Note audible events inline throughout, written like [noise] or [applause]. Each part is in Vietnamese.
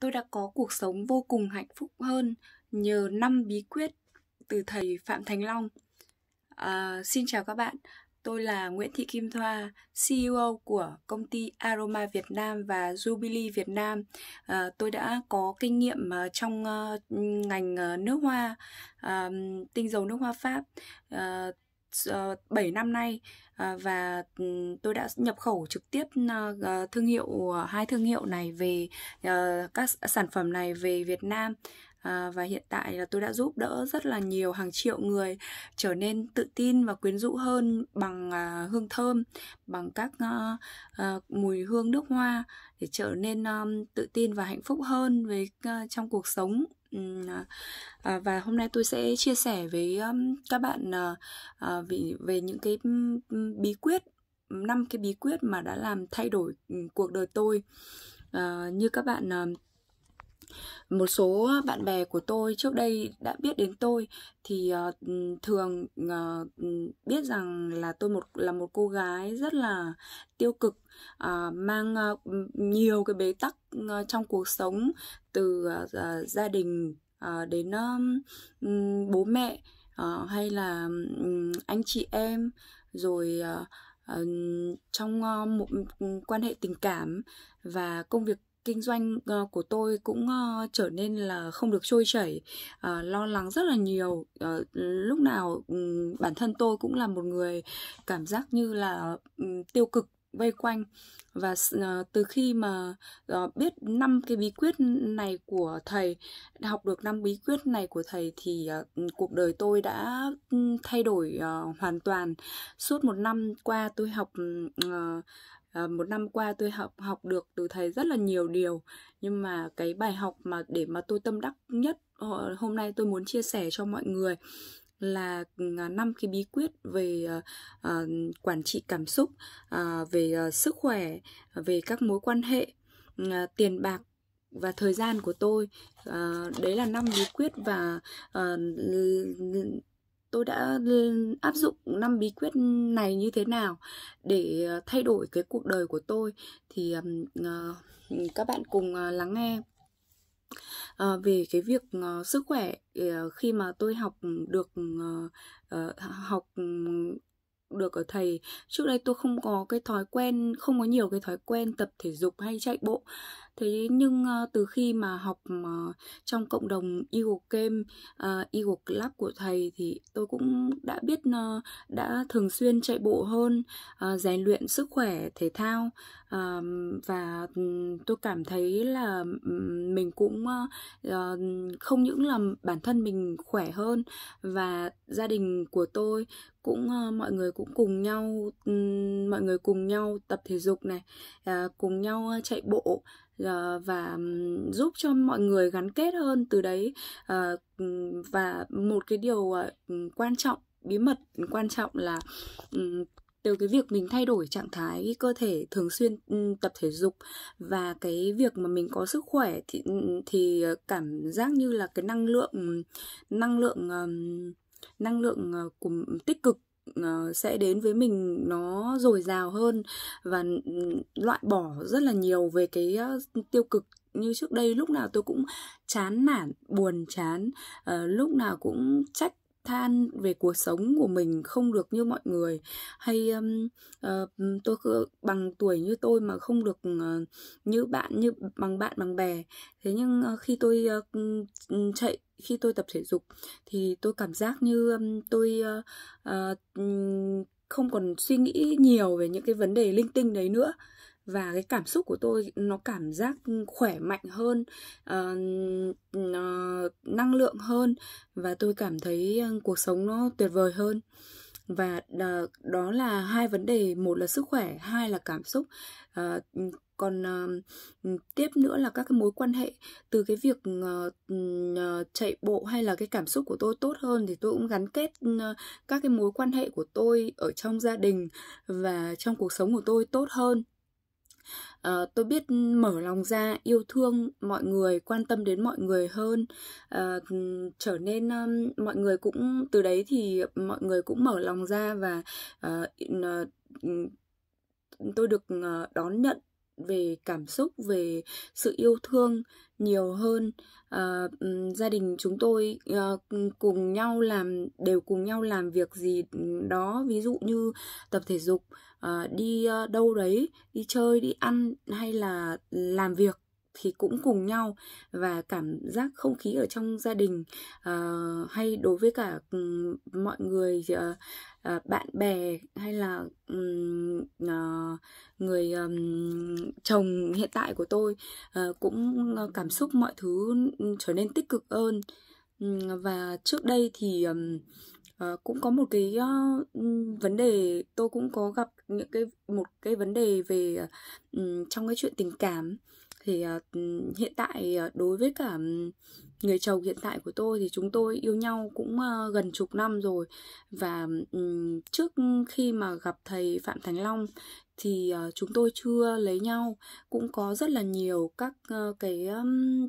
tôi đã có cuộc sống vô cùng hạnh phúc hơn nhờ năm bí quyết từ thầy Phạm Thành Long. À, xin chào các bạn, tôi là Nguyễn Thị Kim Thoa, CEO của công ty Aroma Việt Nam và Jubilee Việt Nam. À, tôi đã có kinh nghiệm à, trong à, ngành à, nước hoa, à, tinh dầu nước hoa Pháp. À, uh, ờ, 7 năm nay ờ, và ừ, tôi đã nhập khẩu trực tiếp ờ, thương hiệu hai thương hiệu này về các sản phẩm này về Việt Nam và hiện tại là tôi đã giúp đỡ rất là nhiều hàng triệu người trở nên tự tin và quyến rũ hơn bằng hương thơm bằng các mùi hương nước hoa để trở nên tự tin và hạnh phúc hơn với trong cuộc sống À, à, và hôm nay tôi sẽ chia sẻ với các bạn ờ, ờ, về, về những cái bí quyết năm cái bí quyết mà đã làm thay đổi cuộc đời tôi ờ, như các bạn một số bạn bè của tôi trước đây đã biết đến tôi thì uh, thường uh, biết rằng là tôi một là một cô gái rất là tiêu cực uh, mang uh, nhiều cái bế tắc uh, trong cuộc sống từ uh, uh, gia đình uh, đến uh, bố mẹ uh, hay là um, anh chị em rồi uh, trong một quan hệ tình cảm và công việc kinh doanh ờ, của tôi cũng ờ, trở nên là không được trôi chảy ờ, lo lắng rất là nhiều lúc nào bản thân tôi cũng là một người cảm giác như là tiêu cực vây quanh và từ khi mà biết năm cái bí quyết này của thầy học được năm bí quyết này của thầy thì cuộc đời tôi đã thay đổi hoàn toàn suốt một năm qua tôi học Ờ, một năm qua tôi học học được từ thầy rất là nhiều điều nhưng mà cái bài học mà để mà tôi tâm đắc nhất ờ, hôm nay tôi muốn chia sẻ cho mọi người là ờ, năm cái bí quyết về uh, quản trị cảm xúc uh, về uh, sức khỏe về các mối quan hệ uh, tiền bạc và thời gian của tôi uh, đấy là năm bí quyết và uh, tôi đã ừ, áp dụng năm bí quyết này như thế nào để ờ, thay đổi cái cuộc đời của tôi thì ờ, các bạn cùng ờ, lắng nghe À, về cái việc uh, sức khỏe uh, khi mà tôi học được uh, học ừ, được ở thầy trước đây tôi không có cái thói quen không có nhiều cái thói quen tập thể dục hay chạy bộ thế nhưng ờ, từ khi mà học ờ, trong cộng đồng Eagle Game ờ, Eagle Club của thầy thì tôi cũng đã biết đã thường xuyên chạy bộ hơn rèn luyện sức khỏe thể thao và tôi cảm thấy là mình cũng ờ, ờ, không những là bản thân mình khỏe hơn và gia đình của tôi cũng ờ, mọi người cũng cùng nhau mọi người cùng nhau tập thể dục này cùng nhau chạy bộ và giúp cho mọi người gắn kết hơn từ đấy và một cái điều quan trọng bí mật quan trọng là từ cái việc mình thay đổi trạng thái cơ thể thường xuyên ừ, tập thể dục và cái việc mà mình có sức khỏe thì ừ, thì ờ, cảm giác như là cái năng lượng năng lượng năng lượng ờ, của tích cực ờ, sẽ đến với mình nó dồi dào hơn và ừ, loại bỏ rất là nhiều về cái tiêu cực như trước đây lúc nào tôi cũng chán nản buồn chán lúc nào cũng trách than về cuộc sống của mình không được như mọi người hay um, uh, tôi bằng tuổi như tôi mà không được uh, như bạn như bằng bạn bằng bè thế nhưng uh, khi tôi uh, chạy khi tôi tập thể dục thì tôi cảm giác như um, tôi uh, uh, không còn suy nghĩ nhiều về những cái vấn đề linh tinh đấy nữa và cái cảm xúc của tôi nó cảm giác khỏe mạnh hơn uh, uh, năng lượng hơn và tôi cảm thấy ờ, cuộc sống nó tuyệt vời hơn và uh, đó là hai vấn đề một là sức khỏe hai là cảm xúc uh, còn uh, tiếp nữa là các cái mối quan hệ từ cái việc uh, uh, chạy bộ hay là cái cảm xúc của tôi tốt hơn thì tôi cũng gắn kết uh, các cái mối quan hệ của tôi ở trong gia đình và trong cuộc sống của tôi tốt hơn à, tôi biết mở lòng ra yêu thương mọi người quan tâm đến mọi người hơn à, trở nên um, mọi người cũng từ đấy thì mọi người cũng mở lòng ra và uh, tôi được đón nhận về cảm xúc về sự yêu thương nhiều hơn à, gia đình chúng tôi à, cùng nhau làm đều cùng nhau làm việc gì đó ví dụ như tập thể dục à, đi đâu đấy đi chơi đi ăn hay là làm việc thì cũng cùng nhau và cảm giác không khí ở trong gia đình uh, hay đối với cả um, mọi người uh, uh, bạn bè hay là um, uh, người um, chồng hiện tại của tôi uh, cũng cảm xúc mọi thứ trở nên tích cực hơn um, và trước đây thì um, Uh, cũng có một cái uh, vấn đề tôi cũng có gặp những cái một cái vấn đề về uh, trong cái chuyện tình cảm thì uh, hiện tại uh, đối với cả người chồng hiện tại của tôi thì chúng tôi yêu nhau cũng uh, gần chục năm rồi và um, trước khi mà gặp thầy Phạm Thành Long thì uh, chúng tôi chưa lấy nhau cũng có rất là nhiều các uh, cái um,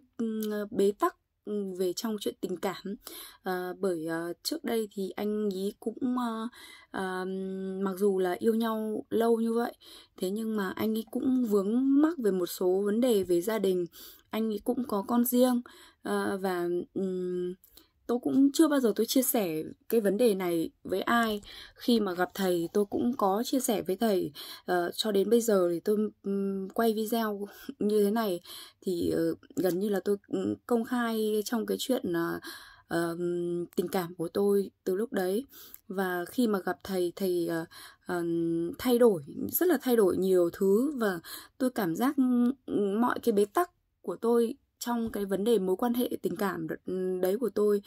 bế tắc về trong chuyện tình cảm à, bởi à, trước đây thì anh ý cũng à, à, mặc dù là yêu nhau lâu như vậy thế nhưng mà anh ấy cũng vướng mắc về một số vấn đề về gia đình anh ấy cũng có con riêng à, và um, tôi cũng chưa bao giờ tôi chia sẻ cái vấn đề này với ai khi mà gặp thầy tôi cũng có chia sẻ với thầy uh, cho đến bây giờ thì tôi um, quay video [laughs] như thế này thì uh, gần như là tôi công khai trong cái chuyện uh, uh, tình cảm của tôi từ lúc đấy và khi mà gặp thầy thầy uh, thay đổi rất là thay đổi nhiều thứ và tôi cảm giác mọi cái bế tắc của tôi trong cái vấn đề mối quan hệ tình cảm ừ, đấy của tôi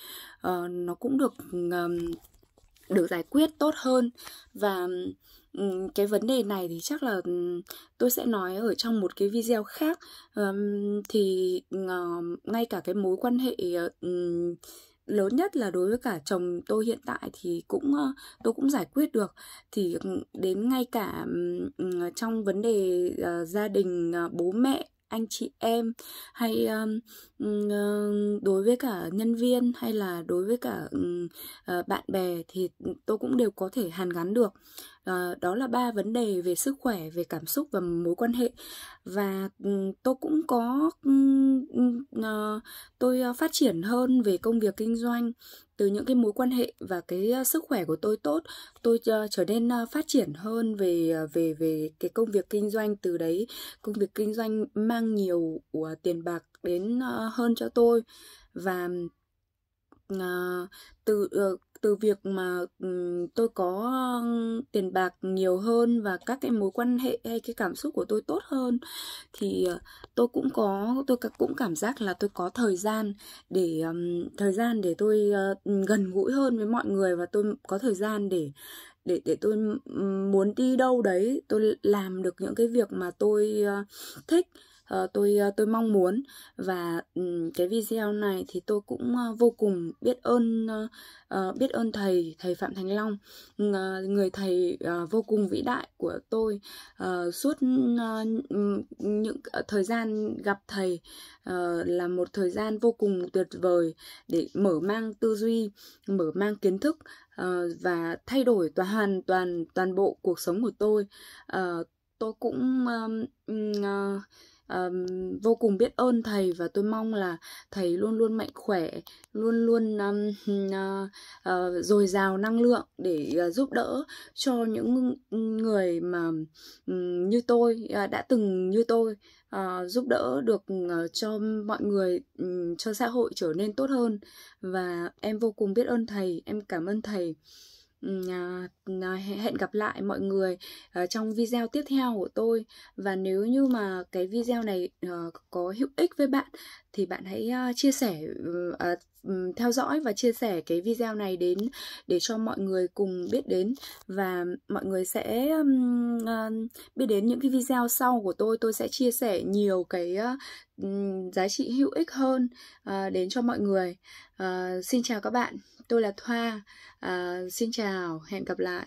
uh, nó cũng được um, được giải quyết tốt hơn và um, cái vấn đề này thì chắc là um, tôi sẽ nói ở trong một cái video khác um, thì uh, ngay cả cái mối quan hệ um, lớn nhất là đối với cả chồng tôi hiện tại thì cũng tôi cũng giải quyết được thì đến ngay cả trong vấn đề gia đình bố mẹ anh chị em hay um, ờ, đối với cả nhân viên hay là đối với cả um, bạn bè thì tôi cũng đều có thể hàn gắn được Ờ, đó là ba vấn đề về sức khỏe về cảm xúc và mối quan hệ và ừ, tôi cũng có ừ, ừ, ờ, tôi ờ, phát triển hơn về công việc kinh doanh từ những cái mối quan hệ và cái sức khỏe của tôi tốt tôi trở nên phát triển hơn về về về cái công việc kinh doanh từ đấy công việc kinh doanh mang nhiều uh, tiền bạc đến hơn cho tôi và từ uh, từ việc mà ừ, tôi có tiền bạc nhiều hơn và các cái mối quan hệ hay cái cảm xúc của tôi tốt hơn thì ờ, tôi cũng có tôi cũng cảm giác là tôi có thời gian để thời gian để tôi ờ, gần gũi hơn với mọi người và tôi có thời gian để để để tôi muốn đi đâu đấy tôi làm được những cái việc mà tôi ờ, thích uh, tôi uh, tôi mong muốn và um, cái video này thì tôi cũng uh, vô cùng biết ơn uh, biết ơn thầy thầy Phạm Thành Long uh, người thầy uh, vô cùng vĩ đại của tôi uh, suốt uh, những thời gian gặp thầy uh, là một thời gian vô cùng tuyệt vời để mở mang tư duy mở mang kiến thức uh, và thay đổi toàn hoàn toàn toàn bộ cuộc sống của tôi uh, tôi cũng uh, uh, um, vô cùng biết ơn thầy và tôi mong là thầy luôn luôn mạnh khỏe luôn luôn um, uh, uh, dồi dào năng lượng để uh, giúp đỡ cho những người mà um, như tôi uh, đã từng như tôi uh, giúp đỡ được uh, cho mọi người um, cho xã hội trở nên tốt hơn và em vô cùng biết ơn thầy em cảm ơn thầy À, à, hẹn gặp lại mọi người trong video tiếp theo của tôi và nếu như mà cái video này ờ, có hữu ích với bạn thì bạn hãy ờ, chia sẻ ờ, theo dõi và chia sẻ cái video này đến để cho mọi người cùng biết đến và mọi người sẽ biết đến những cái video sau của tôi tôi sẽ chia sẻ nhiều cái giá trị hữu ích hơn đến cho mọi người xin chào các bạn tôi là Thoa à, xin chào hẹn gặp lại